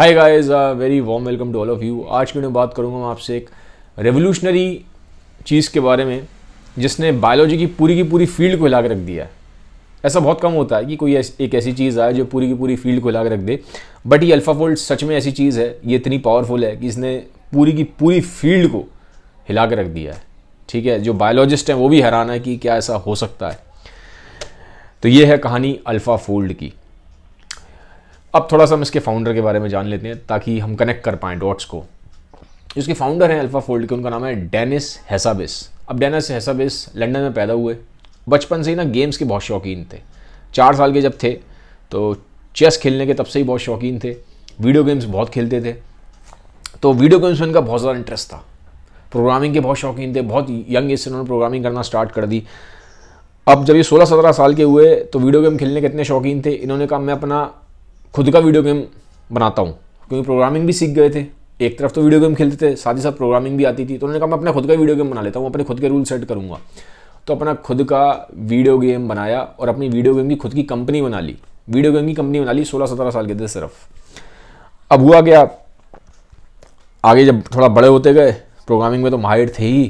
hi guys very warm welcome to all of you आज की मैं बात करूंगा मैं आपसे एक रेवोल्यूशनरी चीज़ के बारे में जिसने बायोलॉजी की पूरी की पूरी फील्ड को हिला के रख दिया है ऐसा बहुत कम होता है कि कोई एक ऐसी चीज़ आए जो पूरी की पूरी फील्ड को हिला के रख दे बट ये फोल्ड सच में ऐसी चीज़ है ये इतनी पावरफुल है कि इसने पूरी की पूरी फील्ड को हिला के रख दिया है ठीक है जो बायोलॉजिस्ट हैं वो भी हैरान है कि क्या ऐसा हो सकता है तो ये है कहानी अल्फ़ा फोल्ड की अब थोड़ा सा हम इसके फाउंडर के बारे में जान लेते हैं ताकि हम कनेक्ट कर पाएँ डॉट्स को इसके फाउंडर हैं अल्फ़ा फोल्ड के उनका नाम है डेनिस हैसाबिस अब डेनिस हैसाबिस लंदन में पैदा हुए बचपन से ही ना गेम्स के बहुत शौकीन थे चार साल के जब थे तो चेस खेलने के तब से ही बहुत शौकीन थे वीडियो गेम्स बहुत खेलते थे तो वीडियो गेम्स में इनका बहुत ज़्यादा इंटरेस्ट था प्रोग्रामिंग के बहुत शौकीन थे बहुत यंग एज से उन्होंने प्रोग्रामिंग करना स्टार्ट कर दी अब जब ये सोलह सत्रह साल के हुए तो वीडियो गेम खेलने के इतने शौकीन थे इन्होंने कहा मैं अपना खुद का वीडियो गेम बनाता हूँ क्योंकि प्रोग्रामिंग भी सीख गए थे एक तरफ तो वीडियो गेम खेलते थे साथ ही साथ प्रोग्रामिंग भी आती थी तो उन्होंने कहा मैं अपना खुद का वीडियो गेम बना लेता हूँ अपने खुद के रूल सेट करूँगा तो अपना खुद का वीडियो गेम बनाया और अपनी वीडियो गेम की खुद की कंपनी बना ली वीडियो गेम की कंपनी बना ली सोलह सत्रह साल के थे सिर्फ अब हुआ क्या आगे जब थोड़ा बड़े होते गए प्रोग्रामिंग में तो माहिर थे ही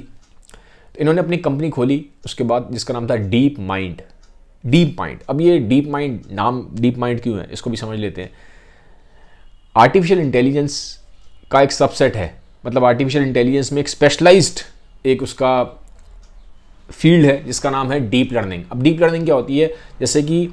तो इन्होंने अपनी कंपनी खोली उसके बाद जिसका नाम था डीप माइंड डीप माइंड अब ये डीप माइंड नाम डीप माइंड क्यों है इसको भी समझ लेते हैं आर्टिफिशियल इंटेलिजेंस का एक सबसेट है मतलब आर्टिफिशियल इंटेलिजेंस में एक स्पेशलाइज्ड एक उसका फील्ड है जिसका नाम है डीप लर्निंग अब डीप लर्निंग क्या होती है जैसे कि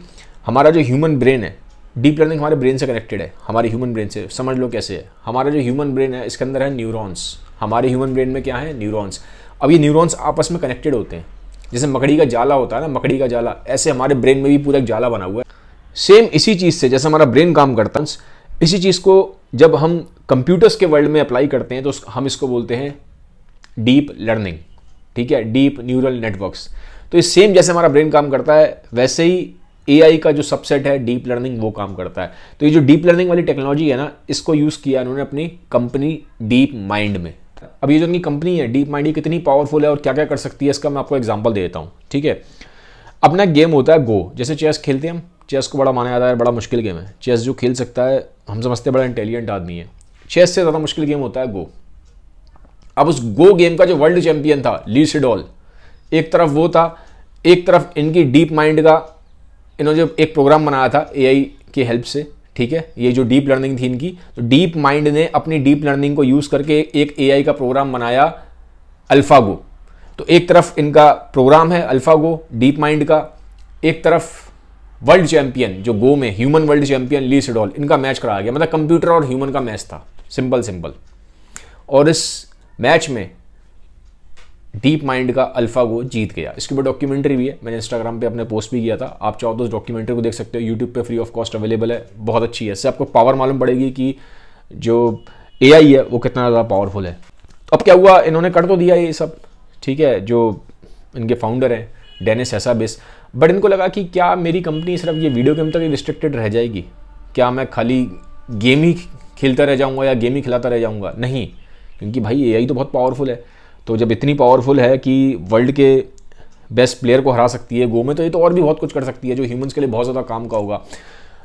हमारा जो ह्यूमन ब्रेन है डीप लर्निंग हमारे ब्रेन से कनेक्टेड है हमारे ह्यूमन ब्रेन से समझ लो कैसे है हमारा जो ह्यूमन ब्रेन है इसके अंदर है न्यूरॉन्स हमारे ह्यूमन ब्रेन में क्या है न्यूरॉन्स अब ये न्यूरॉन्स आपस में कनेक्टेड होते हैं जैसे मकड़ी का जाला होता है ना मकड़ी का जाला ऐसे हमारे ब्रेन में भी पूरा एक जाला बना हुआ है सेम इसी चीज़ से जैसे हमारा ब्रेन काम करता है इसी चीज़ को जब हम कंप्यूटर्स के वर्ल्ड में अप्लाई करते हैं तो हम इसको बोलते हैं डीप लर्निंग ठीक है डीप न्यूरल नेटवर्क्स तो इस सेम जैसे हमारा ब्रेन काम करता है वैसे ही एआई का जो सबसेट है डीप लर्निंग वो काम करता है तो ये जो डीप लर्निंग वाली टेक्नोलॉजी है ना इसको यूज़ किया उन्होंने अपनी कंपनी डीप माइंड में है अब ये जो उनकी कंपनी है डीप माइंड कितनी पावरफुल है और क्या क्या कर सकती है इसका मैं आपको एग्जाम्पल दे देता हूँ ठीक है अपना गेम होता है गो जैसे चेस खेलते हैं हम चेस को बड़ा माना जाता है बड़ा मुश्किल गेम है चेस जो खेल सकता है हम समझते हैं बड़ा इंटेलिजेंट आदमी है चेस से ज़्यादा मुश्किल गेम होता है गो अब उस गो गेम का जो वर्ल्ड चैंपियन था ली सिडोल एक तरफ वो था एक तरफ इनकी डीप माइंड का इन्होंने जो एक प्रोग्राम बनाया था एआई की हेल्प से ठीक है ये जो डीप लर्निंग थी इनकी तो डीप माइंड ने अपनी डीप लर्निंग को यूज़ करके एक ए का प्रोग्राम बनाया अल्फ़ागो तो एक तरफ इनका प्रोग्राम है अल्फ़ागो डीप माइंड का एक तरफ वर्ल्ड चैंपियन जो गो में human world champion Lee Sedol इनका मैच कराया गया मतलब कंप्यूटर और ह्यूमन का मैच था सिंपल सिंपल और इस मैच में डीप माइंड का अल्फा गो जीत गया इसके ऊपर डॉक्यूमेंट्री भी है मैंने इंस्टाग्राम पे अपने पोस्ट भी किया था आप चाहो तो उस डॉक्यूमेंट्री को देख सकते हो यूट्यूब पे फ्री ऑफ कॉस्ट अवेलेबल है बहुत अच्छी है इससे आपको पावर मालूम पड़ेगी कि जो ए है वो कितना ज़्यादा पावरफुल है तो अब क्या हुआ इन्होंने कर तो दिया ये सब ठीक है जो इनके फाउंडर हैं डेनिस बेस बट इनको लगा कि क्या मेरी कंपनी सिर्फ ये वीडियो गेम तक रिस्ट्रिक्टेड रह जाएगी क्या मैं खाली गेम ही खेलता रह जाऊँगा या गेम ही खिलाता रह जाऊँगा नहीं क्योंकि भाई ए तो बहुत पावरफुल है तो जब इतनी पावरफुल है कि वर्ल्ड के बेस्ट प्लेयर को हरा सकती है गो में तो ये तो और भी बहुत कुछ कर सकती है जो ह्यूमंस के लिए बहुत ज़्यादा काम का होगा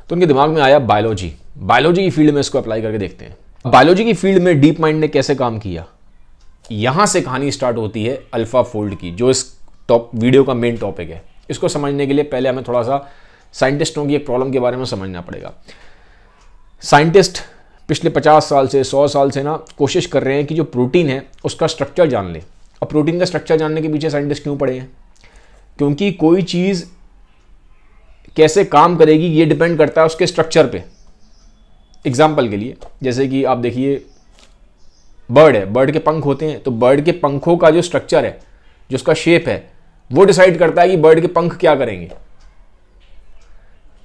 तो उनके दिमाग में आया बायोलॉजी बायोलॉजी की फील्ड में इसको अप्लाई करके देखते हैं बायोलॉजी की फील्ड में डीप माइंड ने कैसे काम किया यहाँ से कहानी स्टार्ट होती है अल्फ़ा फोल्ड की जो इस टॉप वीडियो का मेन टॉपिक है इसको समझने के लिए पहले हमें थोड़ा सा साइंटिस्टों की एक प्रॉब्लम के बारे में समझना पड़ेगा साइंटिस्ट पिछले 50 साल से 100 साल से ना कोशिश कर रहे हैं कि जो प्रोटीन है उसका स्ट्रक्चर जान लें और प्रोटीन का स्ट्रक्चर जानने के पीछे साइंटिस्ट क्यों पड़े हैं क्योंकि कोई चीज़ कैसे काम करेगी ये डिपेंड करता है उसके स्ट्रक्चर पे एग्जाम्पल के लिए जैसे कि आप देखिए बर्ड है बर्ड के पंख होते हैं तो बर्ड के पंखों का जो स्ट्रक्चर है जो उसका शेप है वो डिसाइड करता है कि बर्ड के पंख क्या करेंगे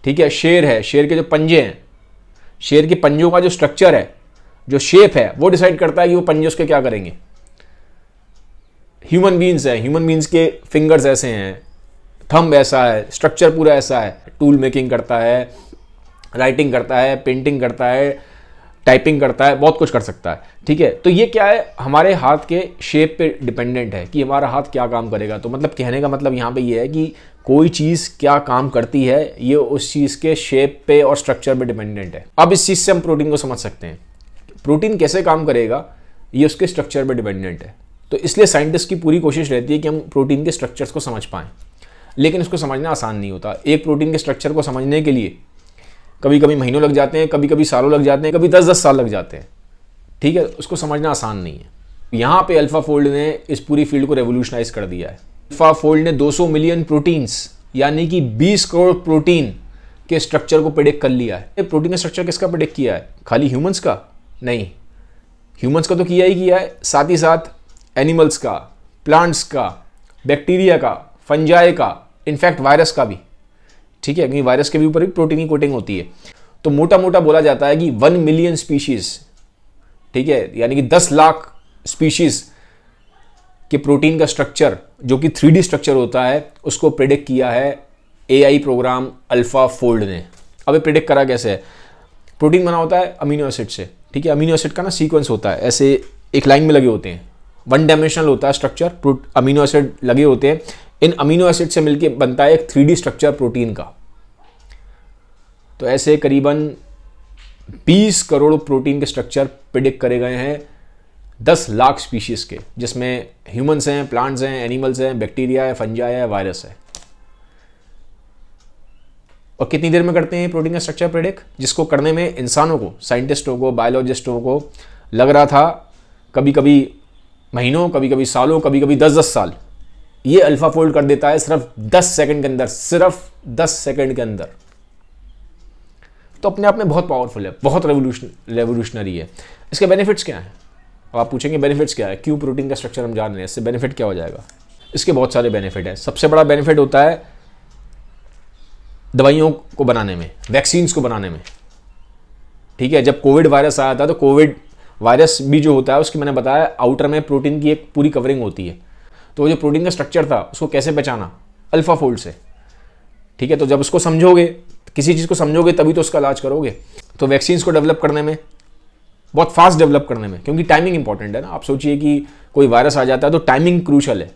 ठीक है शेर है शेर के जो पंजे हैं शेर के पंजों का जो स्ट्रक्चर है जो शेप है वो डिसाइड करता है कि वो पंजे उसके क्या करेंगे ह्यूमन बींग्स है ह्यूमन बींग्स के फिंगर्स ऐसे हैं थंब ऐसा है स्ट्रक्चर पूरा ऐसा है टूल मेकिंग करता है राइटिंग करता है पेंटिंग करता है टाइपिंग करता है बहुत कुछ कर सकता है ठीक है तो ये क्या है हमारे हाथ के शेप पे डिपेंडेंट है कि हमारा हाथ क्या काम करेगा तो मतलब कहने का मतलब यहाँ पे ये है कि कोई चीज़ क्या काम करती है ये उस चीज़ के शेप पे और स्ट्रक्चर पे डिपेंडेंट है अब इस चीज़ से हम प्रोटीन को समझ सकते हैं प्रोटीन कैसे काम करेगा ये उसके स्ट्रक्चर पर डिपेंडेंट है तो इसलिए साइंटिस्ट की पूरी कोशिश रहती है कि हम प्रोटीन के स्ट्रक्चर्स को समझ पाएँ लेकिन इसको समझना आसान नहीं होता एक प्रोटीन के स्ट्रक्चर को समझने के लिए कभी कभी महीनों लग जाते हैं कभी कभी सालों लग जाते हैं कभी दस दस साल लग जाते हैं ठीक है उसको समझना आसान नहीं है यहाँ पे अल्फ़ा फोल्ड ने इस पूरी फील्ड को रेवोल्यूशनाइज कर दिया है अल्फ़ा फोल्ड ने 200 मिलियन प्रोटीन्स यानी कि 20 करोड़ प्रोटीन के स्ट्रक्चर को प्रिडिक्ट कर लिया है प्रोटीन का स्ट्रक्चर किसका प्रिडिक्ट किया है खाली ह्यूमंस का नहीं ह्यूमंस का तो किया ही किया है साथ ही साथ एनिमल्स का प्लांट्स का बैक्टीरिया का फंजाए का इनफैक्ट वायरस का भी ठीक है क्योंकि वायरस के भी ऊपर प्रोटीन की कोटिंग होती है तो मोटा मोटा बोला जाता है कि वन मिलियन स्पीशीज ठीक है यानी कि दस लाख स्पीशीज के प्रोटीन का स्ट्रक्चर जो कि थ्री स्ट्रक्चर होता है उसको प्रिडिक्ट किया है ए प्रोग्राम अल्फा फोल्ड ने अब प्रिडिक्ट करा कैसे है प्रोटीन बना होता है अमीनो एसिड से ठीक है अमीनो एसिड का ना सीक्वेंस होता है ऐसे एक लाइन में लगे होते हैं वन डायमेंशनल होता है स्ट्रक्चर अमीनो एसिड लगे होते हैं इन अमीनो एसिड से मिलकर बनता है एक थ्री स्ट्रक्चर प्रोटीन का तो ऐसे करीबन 20 करोड़ प्रोटीन के स्ट्रक्चर प्रिडिक्ट करे गए हैं 10 लाख स्पीशीज़ के जिसमें ह्यूमंस हैं प्लांट्स हैं एनिमल्स हैं बैक्टीरिया है फंजा है वायरस है और कितनी देर में करते हैं प्रोटीन का स्ट्रक्चर प्रिडिक्ट जिसको करने में इंसानों को साइंटिस्टों को बायोलॉजिस्टों को लग रहा था कभी कभी महीनों कभी कभी सालों कभी कभी दस दस साल ये अल्फा फोल्ड कर देता है सिर्फ 10 सेकंड के अंदर सिर्फ 10 सेकंड के अंदर तो अपने आप में बहुत पावरफुल है बहुत रेवोल्यूशन रेवोल्यूशनरी है इसके बेनिफिट्स क्या हैं अब आप पूछेंगे बेनिफिट्स क्या है क्यों प्रोटीन का स्ट्रक्चर हम जान रहे हैं इससे बेनिफिट क्या हो जाएगा इसके बहुत सारे बेनिफिट हैं सबसे बड़ा बेनिफिट होता है दवाइयों को बनाने में वैक्सीन्स को बनाने में ठीक है जब कोविड वायरस आया था तो कोविड वायरस भी जो होता है उसकी मैंने बताया आउटर में प्रोटीन की एक पूरी कवरिंग होती है तो जो प्रोटीन का स्ट्रक्चर था उसको कैसे बचाना अल्फ़ा फोल्ड से ठीक है तो जब उसको समझोगे किसी चीज़ को समझोगे तभी तो उसका इलाज करोगे तो वैक्सीन्स को डेवलप करने में बहुत फास्ट डेवलप करने में क्योंकि टाइमिंग इंपॉर्टेंट है ना आप सोचिए कि कोई वायरस आ जाता है तो टाइमिंग क्रूशल है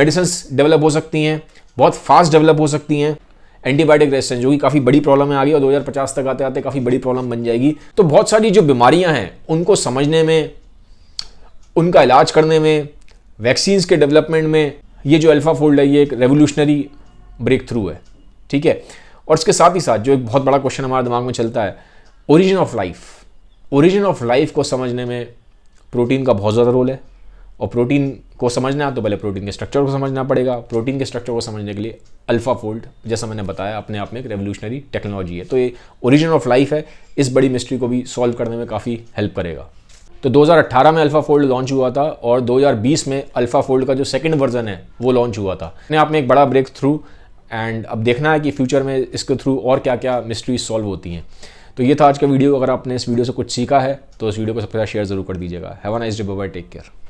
मेडिसिन डेवलप हो सकती हैं बहुत फास्ट डेवलप हो सकती हैं एंटीबायोटिक रेजिस्टेंस जो कि काफ़ी बड़ी प्रॉब्लम है आ गई और 2050 तक आते आते काफ़ी बड़ी प्रॉब्लम बन जाएगी तो बहुत सारी जो बीमारियां हैं उनको समझने में उनका इलाज करने में वैक्सीन्स के डेवलपमेंट में ये जो अल्फ़ा फोल्ड है ये एक रेवोल्यूशनरी ब्रेक थ्रू है ठीक है और इसके साथ ही साथ जो एक बहुत बड़ा क्वेश्चन हमारे दिमाग में चलता है origin of life origin of life को समझने में प्रोटीन का बहुत ज़्यादा रोल है और प्रोटीन को समझना है तो पहले प्रोटीन के स्ट्रक्चर को समझना पड़ेगा प्रोटीन के स्ट्रक्चर को समझने के लिए अल्फ़ा फोल्ड जैसा मैंने बताया अपने आप में एक रेवोल्यूशनरी टेक्नोलॉजी है तो ये ओरिजिन ऑफ लाइफ है इस बड़ी मिस्ट्री को भी सॉल्व करने में काफ़ी हेल्प करेगा तो 2018 में अल्फ़ा फोल्ड लॉन्च हुआ था और 2020 में अल्फ़ा फोल्ड का जो सेकंड वर्जन है वो लॉन्च हुआ था ने आप में एक बड़ा ब्रेक थ्रू एंड अब देखना है कि फ्यूचर में इसके थ्रू और क्या क्या मिस्ट्रीज सॉल्व होती हैं तो ये था आज का वीडियो अगर आपने इस वीडियो से कुछ सीखा है तो इस वीडियो को सबसे शेयर जरूर कर दीजिएगा have a nice day bye take care